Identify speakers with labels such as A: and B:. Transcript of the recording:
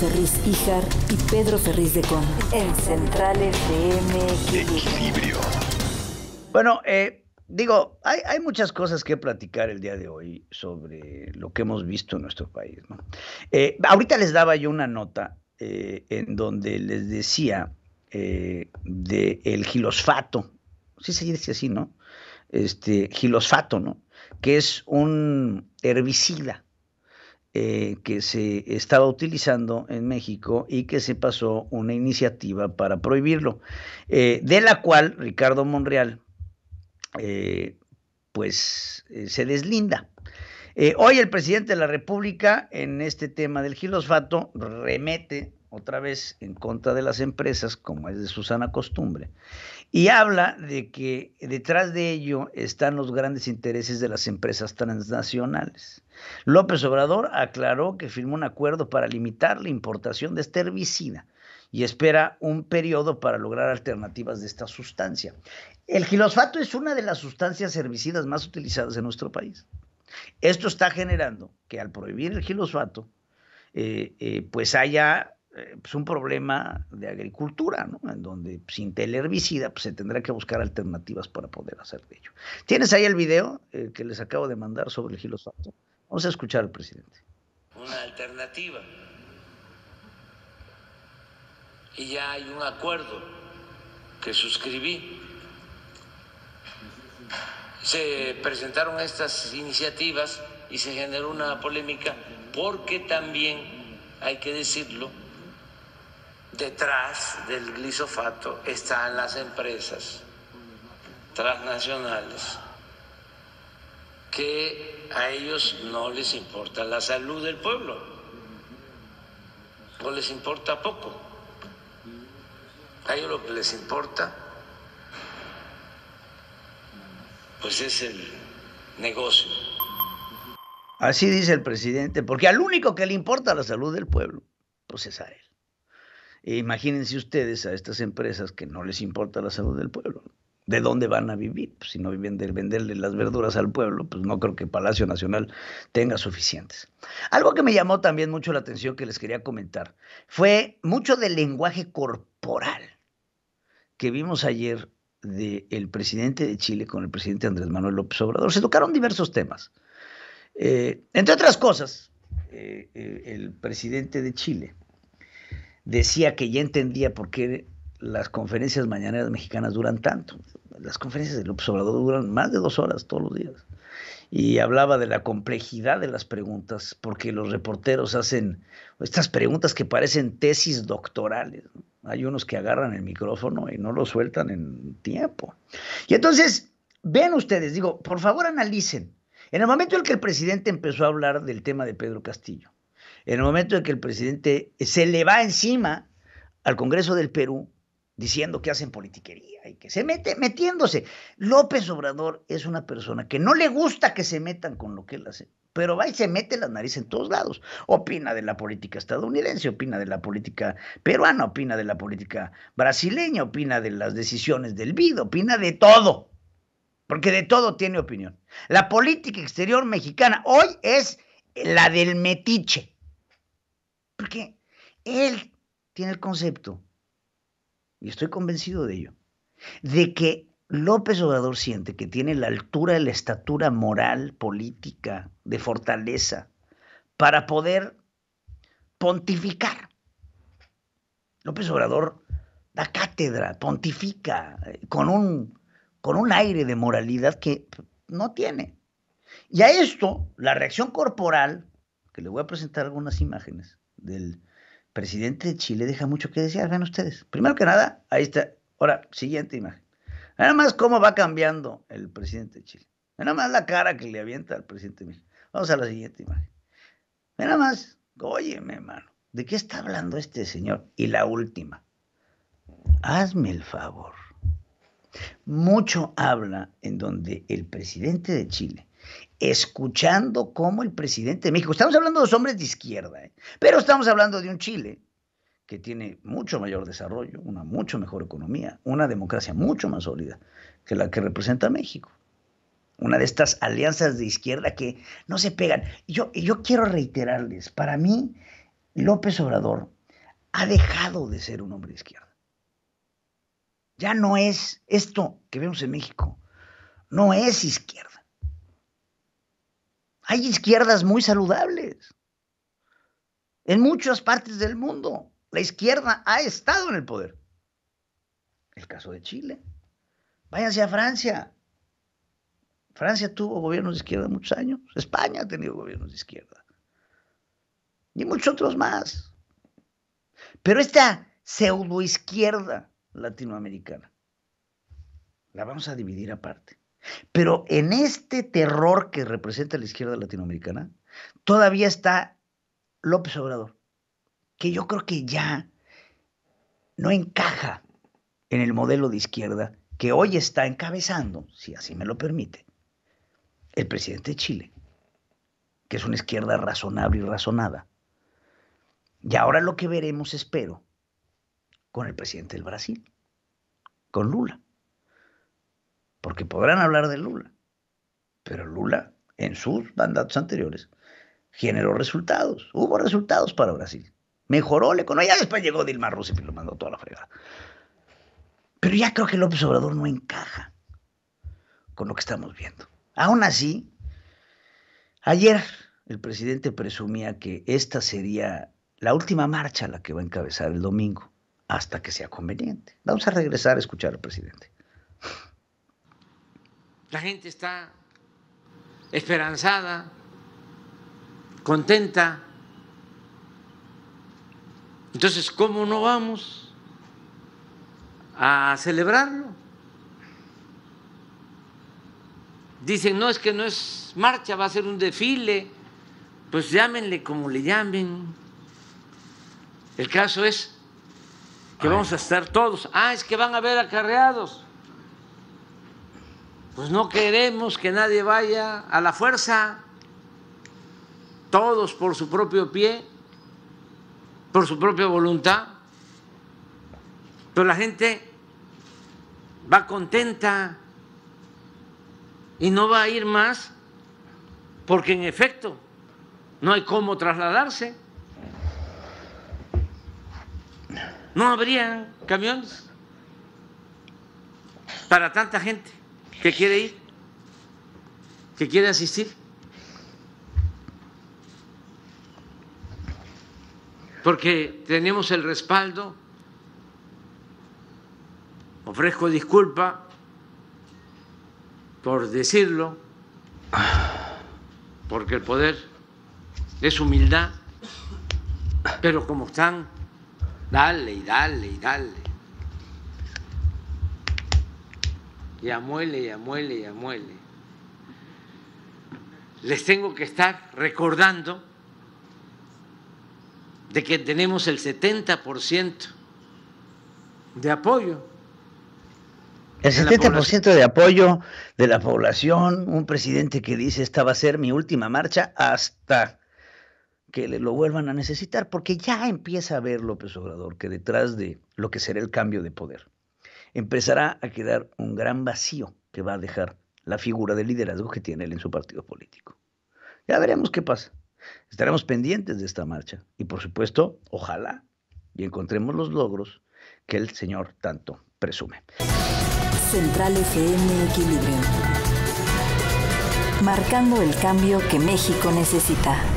A: Ferriz Híjar y Pedro Ferriz de Con. En Central FM Equilibrio.
B: Bueno, eh, digo, hay, muchas cosas que platicar el día de hoy sobre lo que hemos visto en nuestro país. Eh, ahorita les daba yo una nota eh, en donde les decía del gilosfato. Sí se dice así, ¿no? Este, gilosfato, ¿no? Que es un herbicida eh, que se estaba utilizando en México y que se pasó una iniciativa para prohibirlo, eh, de la cual Ricardo Monreal eh, pues se deslinda. hoy el presidente de la República en este tema del gilosfato remete otra vez en contra de las empresas, como es de su sana Costumbre, y habla de que detrás de ello están los grandes intereses de las empresas transnacionales. López Obrador aclaró que firmó un acuerdo para limitar la importación de este herbicida y espera un periodo para lograr alternativas de esta sustancia. El gilosfato es una de las sustancias herbicidas más utilizadas en nuestro país. Esto está generando que al prohibir el gilosfato, eh, eh, pues haya eh, pues, un problema de agricultura, ¿no? En donde pues, sin telerbicida pues, se tendrá que buscar alternativas para poder hacer de ello. Tienes ahí el video eh, que les acabo de mandar sobre el Santo? Vamos a escuchar al presidente.
A: Una alternativa. Y ya hay un acuerdo que suscribí. Se presentaron estas iniciativas y se generó una polémica porque también, hay que decirlo, detrás del glisofato están las empresas transnacionales que a ellos no les importa la salud del pueblo No les importa poco. A ellos lo que les importa pues es el negocio.
B: Así dice el presidente, porque al único que le importa la salud del pueblo, pues es a e imagínense ustedes a estas empresas que no les importa la salud del pueblo. ¿De dónde van a vivir? Pues, si no viven de venderle las verduras al pueblo, pues no creo que Palacio Nacional tenga suficientes. Algo que me llamó también mucho la atención que les quería comentar fue mucho del lenguaje corporal que vimos ayer del presidente de Chile con el presidente Andrés Manuel López Obrador. Se tocaron diversos temas. Eh, entre otras cosas, eh, eh, el presidente de Chile decía que ya entendía por qué las conferencias mañaneras mexicanas duran tanto. Las conferencias del observador duran más de dos horas todos los días. Y hablaba de la complejidad de las preguntas, porque los reporteros hacen estas preguntas que parecen tesis doctorales. Hay unos que agarran el micrófono y no lo sueltan en tiempo. Y entonces, ven ustedes, digo, por favor analicen. En el momento en que el presidente empezó a hablar del tema de Pedro Castillo, en el momento en que el presidente se le va encima al Congreso del Perú diciendo que hacen politiquería y que se mete metiéndose. López Obrador es una persona que no le gusta que se metan con lo que él hace, pero va y se mete las narices en todos lados. Opina de la política estadounidense, opina de la política peruana, opina de la política brasileña, opina de las decisiones del BID, opina de todo, porque de todo tiene opinión. La política exterior mexicana hoy es la del metiche. Porque él tiene el concepto, y estoy convencido de ello, de que López Obrador siente que tiene la altura, la estatura moral, política, de fortaleza, para poder pontificar. López Obrador da cátedra, pontifica, eh, con un, con un aire de moralidad que no tiene. Y a esto, la reacción corporal, que le voy a presentar algunas imágenes, del presidente de Chile deja mucho que desear. Vean ustedes. Primero que nada, ahí está. Ahora, siguiente imagen. Nada más cómo va cambiando el presidente de Chile. Nada más la cara que le avienta al presidente de Vamos a la siguiente imagen. Nada más. Óyeme, hermano. ¿De qué está hablando este señor? Y la última. Hazme el favor. Mucho habla en donde el presidente de Chile escuchando cómo el presidente de México, estamos hablando de los hombres de izquierda, ¿eh? pero estamos hablando de un Chile que tiene mucho mayor desarrollo, una mucho mejor economía, una democracia mucho más sólida que la que representa México. Una de estas alianzas de izquierda que no se pegan. Yo, yo quiero reiterarles, para mí López Obrador ha dejado de ser un hombre de izquierda. Ya no es esto que vemos en México, no es izquierda. Hay izquierdas muy saludables en muchas partes del mundo. La izquierda ha estado en el poder. El caso de Chile. Váyanse a Francia. Francia tuvo gobiernos de izquierda muchos años. España ha tenido gobiernos de izquierda. Y muchos otros más. Pero esta pseudoizquierda latinoamericana la vamos a dividir aparte. Pero en este terror que representa la izquierda latinoamericana, todavía está López Obrador, que yo creo que ya no encaja en el modelo de izquierda que hoy está encabezando, si así me lo permite, el presidente de Chile, que es una izquierda razonable y razonada. Y ahora lo que veremos, espero, con el presidente del Brasil, con Lula porque podrán hablar de Lula, pero Lula en sus mandatos anteriores generó resultados, hubo resultados para Brasil, mejoró la economía, después llegó Dilma Rousseff y lo mandó toda la fregada. Pero ya creo que López Obrador no encaja con lo que estamos viendo. Aún así, ayer el presidente presumía que esta sería la última marcha a la que va a encabezar el domingo, hasta que sea conveniente. Vamos a regresar a escuchar al presidente.
A: La gente está esperanzada, contenta. Entonces, ¿cómo no vamos a celebrarlo? Dicen, no, es que no es marcha, va a ser un desfile. Pues llámenle como le llamen. El caso es que vamos a estar todos. Ah, es que van a ver acarreados. Pues no queremos que nadie vaya a la fuerza, todos por su propio pie, por su propia voluntad, pero la gente va contenta y no va a ir más porque en efecto no hay cómo trasladarse. No habría camiones para tanta gente que quiere ir, que quiere asistir. Porque tenemos el respaldo, ofrezco disculpa por decirlo, porque el poder es humildad, pero como están, dale y dale y dale y amuele y amuele y amuele. Les tengo que estar recordando de que tenemos el 70% de apoyo. El 70% de apoyo
B: de la población, un presidente que dice esta va a ser mi última marcha hasta que lo vuelvan a necesitar, porque ya empieza a ver López Obrador que detrás de lo que será el cambio de poder empezará a quedar un gran vacío que va a dejar la figura de liderazgo que tiene él en su partido político. Ya veremos qué pasa. Estaremos pendientes de esta marcha y por supuesto, ojalá y encontremos los logros que el señor tanto presume.
A: Central FM Equilibrio. Marcando el cambio que México necesita.